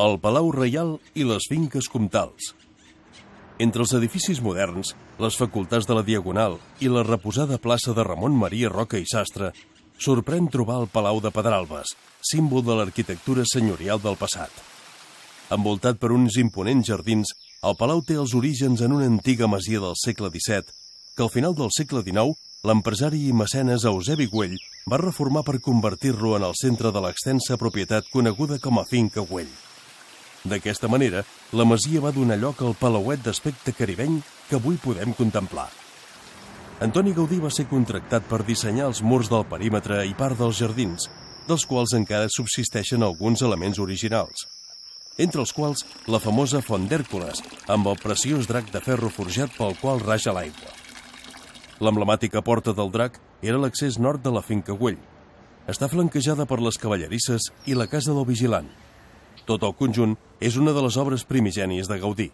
el Palau Reial i les finques comtals. Entre els edificis moderns, les facultats de la Diagonal i la reposada plaça de Ramon Maria Roca i Sastre, sorprèn trobar el Palau de Pedralbes, símbol de l'arquitectura senyorial del passat. Envoltat per uns imponents jardins, el palau té els orígens en una antiga masia del segle XVII, que al final del segle XIX l'empresari i mecenes Eusebi Güell va reformar per convertir-lo en el centre de l'extensa propietat coneguda com a Finca Güell. D'aquesta manera, la masia va donar lloc al palauet d'aspecte caribeny que avui podem contemplar. Antoni Gaudí va ser contractat per dissenyar els murs del perímetre i part dels jardins, dels quals encara subsisteixen alguns elements originals, entre els quals la famosa font d'Hèrcules, amb el preciós drac de ferro forjat pel qual raja l'aigua. L'emblemàtica porta del drac era l'accés nord de la finca Güell. Està flanquejada per les cavallerisses i la casa del vigilant, tot el conjunt és una de les obres primigènies de Gaudí.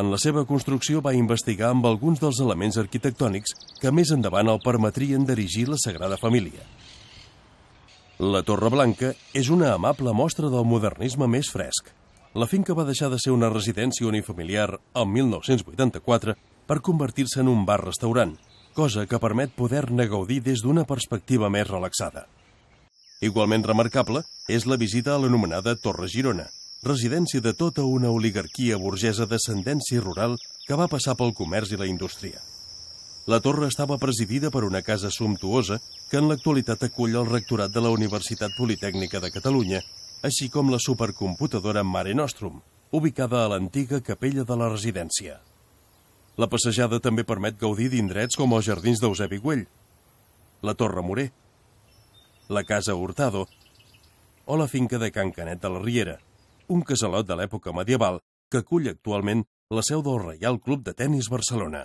En la seva construcció va investigar amb alguns dels elements arquitectònics que més endavant el permetrien dirigir la Sagrada Família. La Torre Blanca és una amable mostra del modernisme més fresc. La finca va deixar de ser una residència unifamiliar el 1984 per convertir-se en un bar-restaurant, cosa que permet poder-ne gaudir des d'una perspectiva més relaxada. Igualment remarcable és la visita a l'anomenada Torre Girona, residència de tota una oligarquia burgesa d'ascendència rural que va passar pel comerç i la indústria. La torre estava presidida per una casa sumptuosa que en l'actualitat acull el rectorat de la Universitat Politècnica de Catalunya, així com la supercomputadora Mare Nostrum, ubicada a l'antiga capella de la residència. La passejada també permet gaudir d'indrets com els jardins d'Eusebi Güell, la Torre Morer, la Casa Hurtado o la finca de Can Canet de la Riera, un casalot de l'època medieval que acull actualment la seu del Reial Club de Tenis Barcelona.